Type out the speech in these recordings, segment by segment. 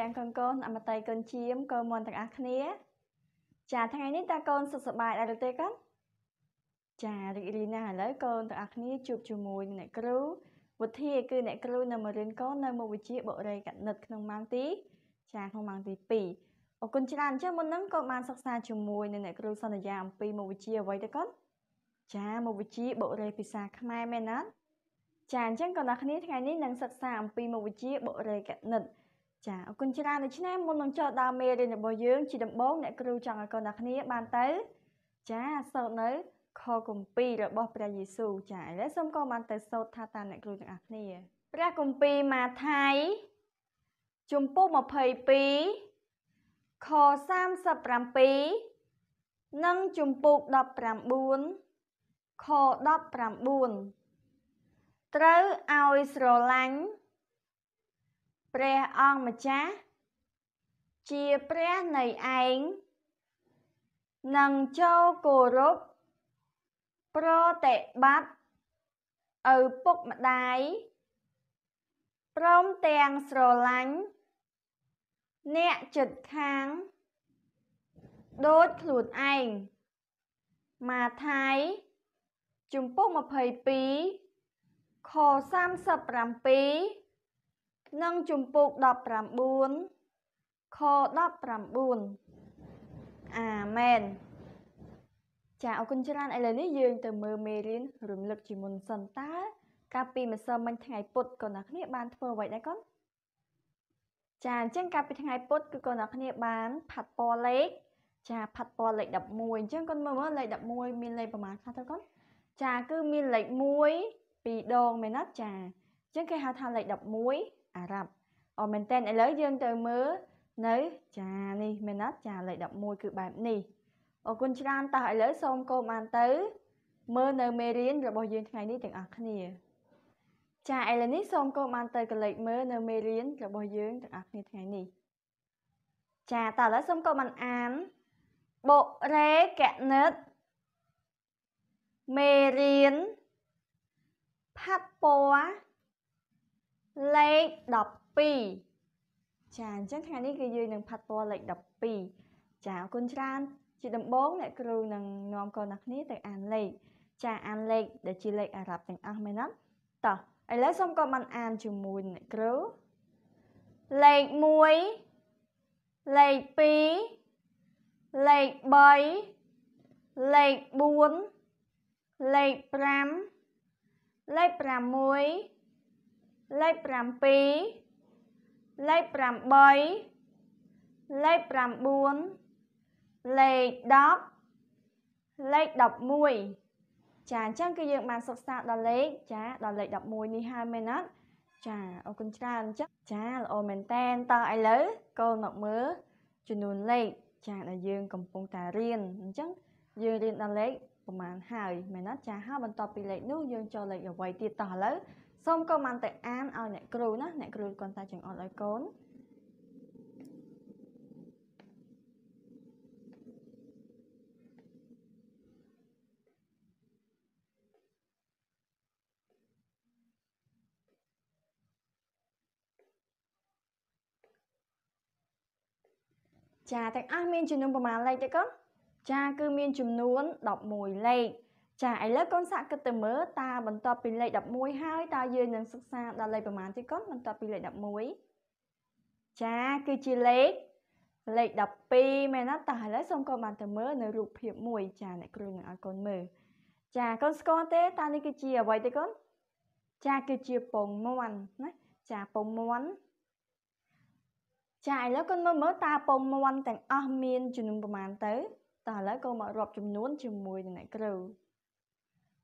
ទាំងកូនកូនអមតីកូនជាមកូនមនទាំងអស់គ្នា ចាថ្ងៃនេះតើកូនសុខសប្បាយដែរឬទេកូនចារីករាយណាស់ឥឡូវកូនទាំងអស់គ្នាជួបជាមួយនឹងអ្នកគ្រូវិធីគឺអ្នកគ្រូនៅមករៀនកូននៅមុខវិជ្ជាបុរីកណិតក្នុងម៉ោងទីចាក្នុងម៉ោងទី2អរគុណច្រើនអញ្ចឹងមុនហ្នឹងកូនបានសិក្សាជាមួយនឹងអ្នកគ្រូសន្យាអំពីមុខវិជ្ជាអ្វីទៅកូនចាមុខវិជ្ជាបុរីភាសាខ្មែរមែនណាចាអញ្ចឹងកូនទាំងអស់គ្នាថ្ងៃនេះនឹងសិក្សាអំពីមុខវិជ្ជាបុរីកណិតចាអរគុណច្រើនដូច្នេះមុននឹងចុះដល់មេរៀនរបស់យើង ជាដំបូងអ្នកគ្រូចង់ឲ្យកូនអ្នកគ្នាបានទៅចាសូត្រនៅខគម្ពីររបស់ព្រះយេស៊ូវចាឥឡូវសូមកូនបានទៅសូត្រថាតាមអ្នកគ្រូទាំងអស់គ្នាព្រះគម្ពីរម៉ាថាយជំពូក22ខ37និងជំពូក19ខ19ត្រូវឲ្យស្រឡាញ់ព្រះអង្គម្ចាស់ជាព្រះនៃឯងនឹងចូលគោរពប្រតិបត្តិឪពុកម្ដាយព្រមទាំងស្រឡាញ់អ្នកចិត្តខាងដូចខ្លួនឯងម៉ាថាយជំពូក22ខ37ក្នុងជំពូក19ខ19អាមែនចាអរគុណច្រើនឥឡូវនេះយើង ទៅមើលមេរៀនរំលឹកជាមុនសិនតើកាលពីម្សិលមិញថ្ងៃពុធកូនអ្នកគ្នាបានធ្វើអ្វីដែរកូនចាអញ្ចឹងកាលពីថ្ងៃពុធគឺកូនអ្នកគ្នាបានផាត់ពណ៌លេខចាផាត់ពណ៌លេខ11អញ្ចឹងកូនមើលមើលលេខ11មានលេខប្រមាណខ្លះទៅកូនចាគឺមានលេខ1 2ដងមែនណាចាអញ្ចឹងគេហៅថាលេខ11អារ៉ាប់អូមែនតើឥឡូវយើងទៅមើលនៅចានេះមែនណាចាលេខ11គឺបែបនេះអរគុណច្រើនតោះឥឡូវសូមកូនបានទៅមើលនៅមេរៀនរបស់យើងថ្ងៃនេះទាំងអស់គ្នា ចាឥឡូវនេះសូមកូនបានទៅកលេចមើលនៅមេរៀនរបស់យើងទាំងអស់គ្នាថ្ងៃនេះចាតើឥឡូវសូមកូនបានអានបុរេកណិតមេរៀនផាត់ពណ៌លេខ12ចាអញ្ចឹងថ្ងៃនេះគឺយើងនឹងផាត់ពណ៌លេខ12ចាអរគុណច្រើន ជាដំបូងអ្នកគ្រូនឹងនាំកូនអ្នកគ្នាទៅអានលេខចាអានលេខដែលជាលេខអារ៉ាប់ទាំងអស់មែនទេតោះឥឡូវសូមកុំបានអានជាមួយអ្នកគ្រូលេខ1លេខ2លេខ3លេខ4លេខ5លេខ6លេខ7លេខ8លេខ9លេខ10លេខ11ចាអញ្ចឹងគឺយើងបានសិក្សាដល់លេខចាដល់លេខ11នេះហើយមែនអត់ចាអរគុណច្រើនចឹងចាល្អមែនតែនតើឥឡូវកូនមកមើលចំនួនលេខចាដែលយើង កំពុងតែរៀនអញ្ចឹងយើងរៀនដល់លេខប្រហែលហើយមែនអត់ចាហើយបន្ទាប់ពីលេខនោះយើងចូលលេខអ្វីទៀតតោះឥឡូវសូមកុំបានតែអានឲ្យអ្នកគ្រូណាអ្នកគ្រូគាត់តែចង្អុលឲ្យកូនចាទាំងអស់មានចំនួនប្រមាណលេខទេកូនចាគឺមានចំនួន11លេខចាឥឡូវកូនសាកគិតទៅមើលតើបន្ទាប់ពីលេខ11ហើយតើយើងនឹងសិក្សាដល់លេខប្រមាណទៀតកូនបន្ទាប់ពីលេខ11ចាគឺជាលេខលេខ12មែនណាតើឥឡូវសូមកូនបានទៅមើលនៅរូបភាពមួយចាអ្នកគ្រូនឹងឲ្យកូនមើលចាកូនស្គាល់ទេតើនេះគឺជាអ្វីទេកូនចាគឺជាពងមាន់ណាចាពងមាន់ចាឥឡូវកូនមើលមើលតើពងមាន់ទាំងអស់មានចំនួនប្រមាណទៅតើឥឡូវកូនមករាប់ចំនួនជាមួយនឹងអ្នកគ្រូ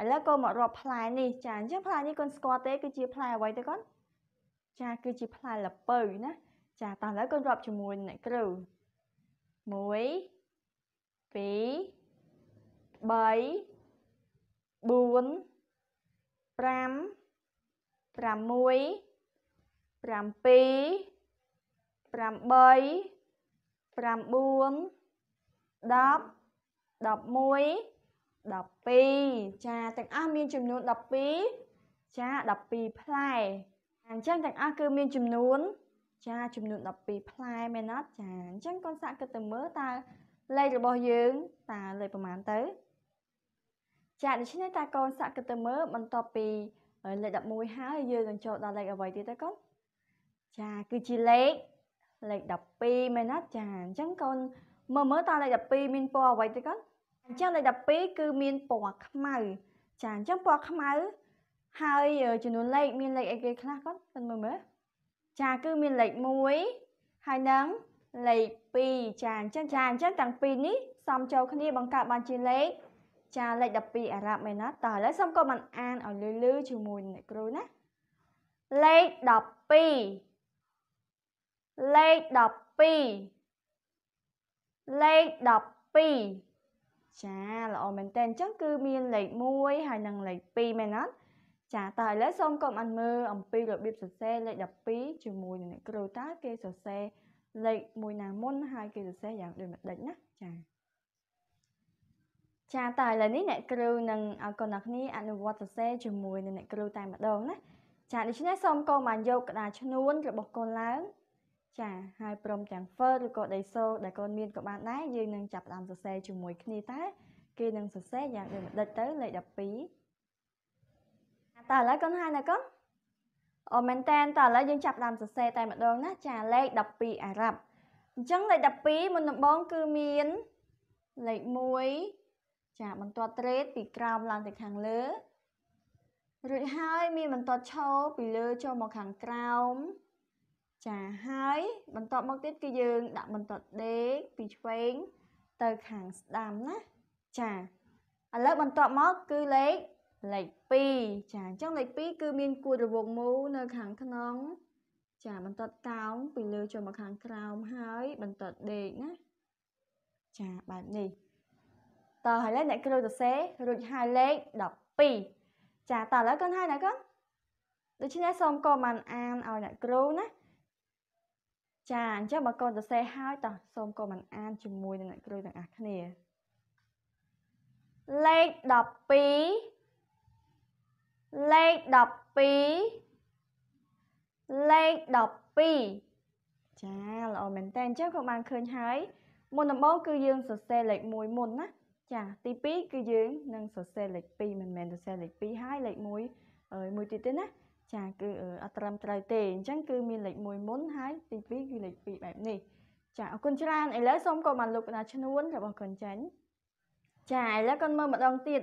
ឥឡូវកូនមករាប់ផ្លែនេះចាអញ្ចឹងផ្លែនេះកូនស្គាល់ទេគឺជាផ្លែអ្វីទេកូនចាគឺជាផ្លែល្ពៅណាចាតោះឥឡូវកូនរាប់ជាមួយអ្នកគ្រូ1 2 3 4 5 6 7 8 9 10 11 12 13 14 15 16 17 18 19 20 21 22 23 24 25 26 27 28 29 30 31 32 33 34 35 36 37 38 39 40 41 42 43 44 45 46 47 48 49 50 51 52 53 54 55 56 57 58 59 60 61 62 63 64 65 66 67 68 69 70 71 72 73 74 75 76 77 78 79 80 81 82 83 84 85 86 87 88 89 90 91 92 93 94 95 96 97 98 99 100 101 102 103 104 105 106 107 108 109 110 111 112 113 114 115 116 117 118 119 120 121 122 123 124 125 126 127 128 129 130 131 132 133 134 135 136 137 138 139 140 141 142 143 144 145 146 147 148 149 150 151 152 153 154 155 156 157 158 159 160 161 162 163 164 1 12ចាទាំងអស់មានចំនួន12ចា12ផ្លែអញ្ចឹងទាំងអស់គឺមានចំនួនចាចំនួន12ផ្លែមែនអត់ចាអញ្ចឹងកូនសាក់គិតទៅមើលតើលេខរបស់យើងតើលេខប្រហែលទៅចាដូច្នេះតើកូនសាក់គិតទៅមើលបន្ទាប់ពីលេខ11ហើយយើងនឹងចូលដល់លេខអ្វីទៀតទៅកូនចាគឺជាលេខលេខ12មែនណាចាអញ្ចឹងកូនមើលមើលតើលេខ12មានពណ៌អ្វីទៅកូនអញ្ចឹងលេខ12គឺមានពណ៌ខ្មៅចាអញ្ចឹងពណ៌ខ្មៅហើយចំនួនលេខមានលេខអីគេខ្លះគាត់មិនមើលមើលចាគឺមានលេខ1ហើយនឹងលេខ2ចាអញ្ចឹងចាអញ្ចឹងទាំងពីរនេះសំចូលគ្នាបង្កើតបានជាលេខចាលេខ12អារ៉ាប់មែនណាតោះឥឡូវសូមកុំមិនអានឲ្យលឺលឺជាមួយអ្នកគ្រូណាលេខ12លេខ12លេខ12ចាល្អមែនតើអញ្ចឹងគឺមានលេខ1ហើយនិងលេខ2មែនអត់ចាតើឥឡូវសូមកុំអានមើលអំពីរបៀបសរសេរលេខ12ជាមួយនឹងអ្នកគ្រូតើគេសរសេរលេខមួយណាមុនហើយគេសរសេរយ៉ាងដូចម្ដេចណាចាចាតើឥឡូវនេះអ្នកគ្រូនឹងអរគុណអ្នកគ្នាអនុវត្តសរសេរជាមួយនឹងអ្នកគ្រូតែម្ដងណាចាដូច្នេះសូមកុំបានយកក្តារឈ្នួនរបស់កូនឡើងចាហើយព្រមទាំង Word ឬក៏ Excel ដែលកូនមានក៏បានដែរយើងនឹងចាប់ផ្ដើមសរសេរជាមួយគ្នាតែគេនឹងសរសេរយ៉ាងដូចម្ដេចទៅលេខ12តើឥឡូវកូនហើយណាកូនអូមែនតែនតើឥឡូវយើងចាប់ដើមសរសេរតែម្ដងណាចាលេខ12អារ៉ាប់អញ្ចឹងលេខ12មុនដំបូងគឺមានលេខ1ចាបន្ទាត់ត្រេតពីក្រោមឡើងទៅខាងលើរួចហើយមានបន្ទាត់ឈរពីលើចុះមកខាងក្រោមចាហើយបន្តមកទៀតគឺយើងដាក់បន្តដេកពីឆ្វេងទៅខាងស្ដាំណាចាឥឡូវបន្តមកគឺលេខលេខ2ចាអញ្ចឹងលេខ2គឺមានគួចរវងមូនៅខាងក្នុងចាបន្តកោងពីលើចុះមកខាងក្រោមហើយបន្តដេកណាចាបែបនេះតើឥឡូវអ្នកគ្រូសរសេររួចហើយលេខ12ចាតើឥឡូវកូនហើយណាកូនដូច្នេះសូមកុំអានអានឲ្យអ្នកគ្រូណាចាអញ្ចឹងបើកូនសរសេរហើយតោះសូមកូនមិនអានជាមួយនឹងអ្នក គ្រូទាំងអស់គ្នាលេខ12លេខ12លេខ12ចាល្អមែនតើអញ្ចឹងក៏បានឃើញហើយ មុនដំបូងគឺយើងសរសេរលេខ1មុនណាចាទី2គឺយើងនឹងសរសេរលេខ2មិនមែនសរសេរលេខ2ហើយលេខ1មួយទៀតទេណាចាគឺអត់ត្រឹមត្រូវទេអញ្ចឹងគឺមានលេខ1មុនហើយទី2គឺលេខ2បែបនេះចាអរគុណច្រើនឥឡូវសូមកូនបានលុបកណ្ដាលឈ្នួនរបស់កូនចាញ់ចាឥឡូវកូនមើលម្ដងទៀតឥ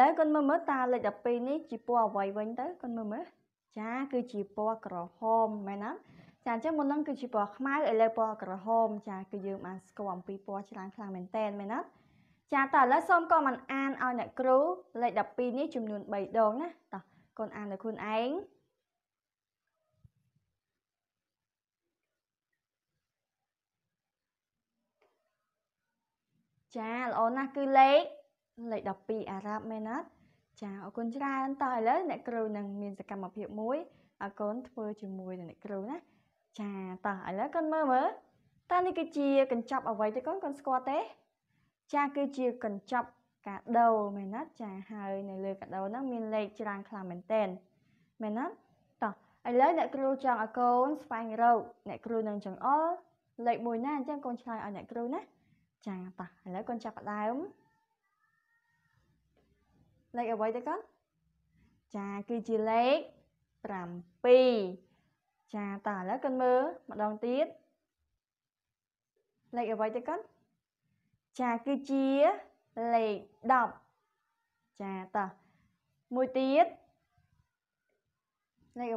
ឡូវកូនមើលមើលតាលេខ12នេះជាពណ៌អ្វីវិញទៅកូនមើលមើលចាគឺជាពណ៌ក្រហមមែនទេចាអញ្ចឹងមុននឹងគឺជាពណ៌ខ្មៅឥឡូវពណ៌ក្រហមចាគឺយើងបានស្គាល់អំពីពណ៌ច្រើនខ្លាំងមែនតើមែនទេចាតើឥឡូវសូមកុំអានឲ្យអ្នកគ្រូលេខ12នេះចំនួន3ដងណាតោះកូនអានដោយខ្លួនឯងចាល្អណាស់គឺលេខលេខ12អារ៉ាប់មែនណាចាអរគុណច្រើនតឥឡូវអ្នកគ្រូនឹងមានសកម្មភាពមួយអរគុណធ្វើជាមួយនឹងអ្នកគ្រូណាចាតឥឡូវកូនមើលមើលតើនេះគឺជាកញ្ចប់អ្វីទេកូនកូនស្គាល់ទេចាគឺជាកញ្ចប់កាដូមែនណាចាហើយនៅលើកាដូហ្នឹងមានលេខច្រើនខ្លាំងមែនតែនមែនណាតោះឥឡូវអ្នកគ្រូចង់ឲ្យកូនស្វែងរកអ្នកគ្រូនឹងចង្អុលលេខមួយណាអញ្ចឹងកូនឆ្លើយឲ្យអ្នកគ្រូណាចាតោះឥឡូវកូនចាប់ផ្ដើមលេខអ្វីទៅកូនចាគឺជាលេខ7ចាតោះឥឡូវកូនមើលម្ដងទៀតលេខអ្វីទៅកូនចាគឺជាលេខ10ចាតោះមួយទៀតលេខ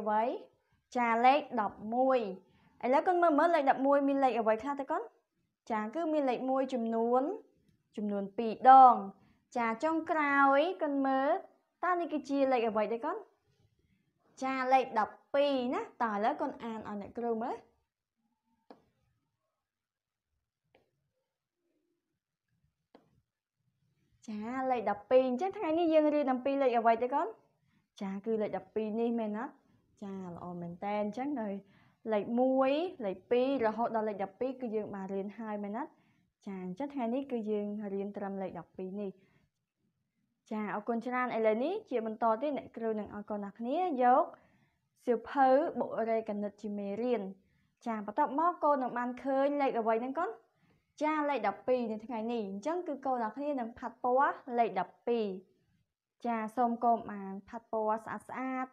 អ្វីចាលេខ11ឥឡូវកូនមើលមើលលេខ11មានលេខអ្វីខ្លះទៅកូនចាគឺមានលេខ1ចំនួនចំនួន2ដងចាចុងក្រោយកូនមើលតើនេះគឺជាលេខអ្វីដែរកូនចាលេខ12ណាតើឥឡូវកូនអានឲ្យអ្នកគ្រូមើលចាលេខ12អញ្ចឹងថ្ងៃនេះយើងរៀនអំពីលេខអ្វីទេកូនចាគឺលេខ12នេះមែនណាចាល្អមែនតើអញ្ចឹងនៅលេខ1លេខ2រហូតដល់លេខ12គឺយើងបានរៀនហើយមែនណាចាអញ្ចឹងថ្ងៃនេះគឺយើងរៀនត្រឹមលេខ12នេះចាអរគុណច្រើនឥឡូវនេះជាបន្តទៀតអ្នកគ្រូនឹងអរគុណអ្នកគ្នាយកសៀវភៅបុរេកណិតជាមេរៀនចាបន្ទាប់មកកូននឹងបានឃើញលេខអ្វីហ្នឹងកូនចាលេខ12នៅថ្ងៃនេះអញ្ចឹងគឺកូនអ្នកគ្នានឹងផាត់ពណ៌លេខ12ចាសូមកូនបានផាត់ពណ៌ស្អាតស្អាត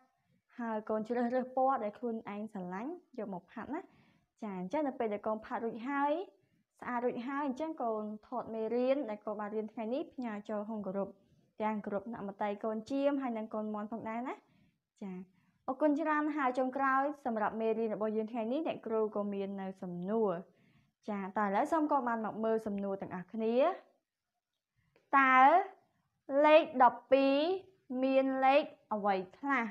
ហើយកូនជ្រើសរើសពណ៌ដែលខ្លួនឯងស្រឡាញ់យកមកផាត់ណាចាអញ្ចឹងនៅពេលដែលកូនផាត់រួចហើយស្អាតរួចហើយអញ្ចឹងកូនថតមេរៀនដែលកូនបានរៀនថ្ងៃនេះផ្ញើចូលក្នុងក្រុមទាំងក្រុមអ្នកមតៃកូនជៀមហើយនិងកូនមន់ផងដែរណាចាអរគុណច្រើនហើយចុងក្រោយសម្រាប់មេរៀនរបស់យើងថ្ងៃនេះអ្នកគ្រូក៏មាននៅសំណួរចាតើឥឡូវសូមកូនបានមកមើលសំណួរទាំងអស់គ្នាតើលេខ12មានលេខអ្វីខ្លះ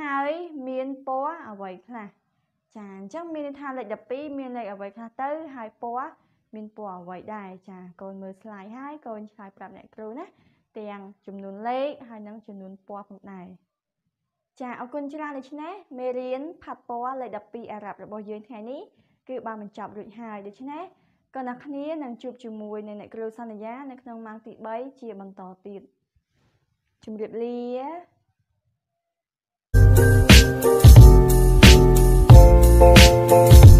ហើយមានពណ៌អ្វីខ្លះចាអញ្ចឹងមានន័យថាលេខ12មានលេខអ្វីខ្លះទៅហើយពណ៌មានពណ៌អ្វីដែរចាកូនមើល slide ហើយកូនឆ្លើយប្រាប់អ្នកគ្រូណាទាំងចំនួនលេខហើយនិងចំនួនពណ៌ផងដែរចាអរគុណច្រើនដូច្នេះមេរៀនផាត់ពណ៌លេខ12អារ៉ាប់របស់យើងថ្ងៃនេះគឺបានបញ្ចប់រួចហើយដូច្នេះក៏អ្នកគ្នានឹងជួបជាមួយនៅអ្នកគ្រូសន្យានៅក្នុងម៉ោងទី3ជាបន្តទៀតជម្រាបលា។